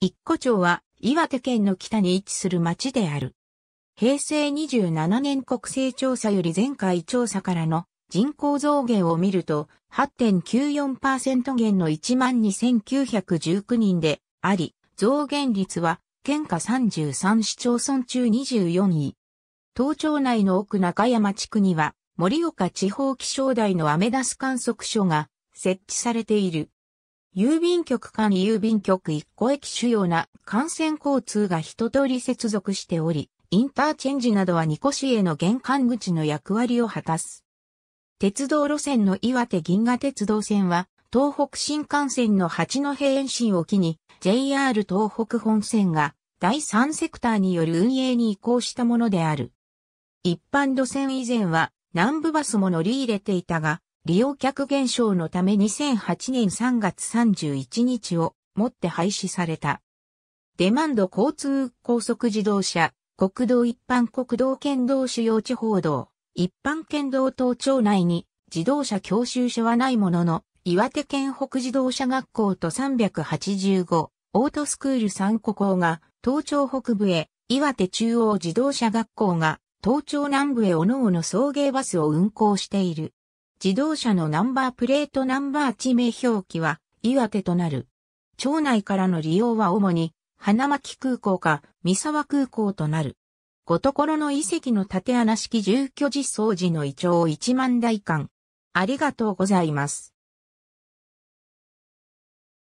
一個町は岩手県の北に位置する町である。平成27年国勢調査より前回調査からの人口増減を見ると8.94%減の12,919人であり、増減率は県下33市町村中24位。東町内の奥中山地区には盛岡地方気象台のアメダス観測所が設置されている。郵便局間郵便局一個駅主要な幹線交通が一通り接続しており、インターチェンジなどは二個市への玄関口の役割を果たす。鉄道路線の岩手銀河鉄道線は、東北新幹線の八戸延伸を機に、JR 東北本線が第三セクターによる運営に移行したものである。一般路線以前は南部バスも乗り入れていたが、利用客減少のため2008年3月31日をもって廃止された。デマンド交通高速自動車、国道一般国道県道主要地方道、一般県道等町内に自動車教習所はないものの、岩手県北自動車学校と385、オートスクール3個校が、東町北部へ、岩手中央自動車学校が、東町南部へ各々送迎バスを運行している。自動車のナンバープレートナンバー地名表記は岩手となる。町内からの利用は主に花巻空港か三沢空港となる。ごところの遺跡の縦穴式住居実装時の胃腸一万台間。ありがとうございます。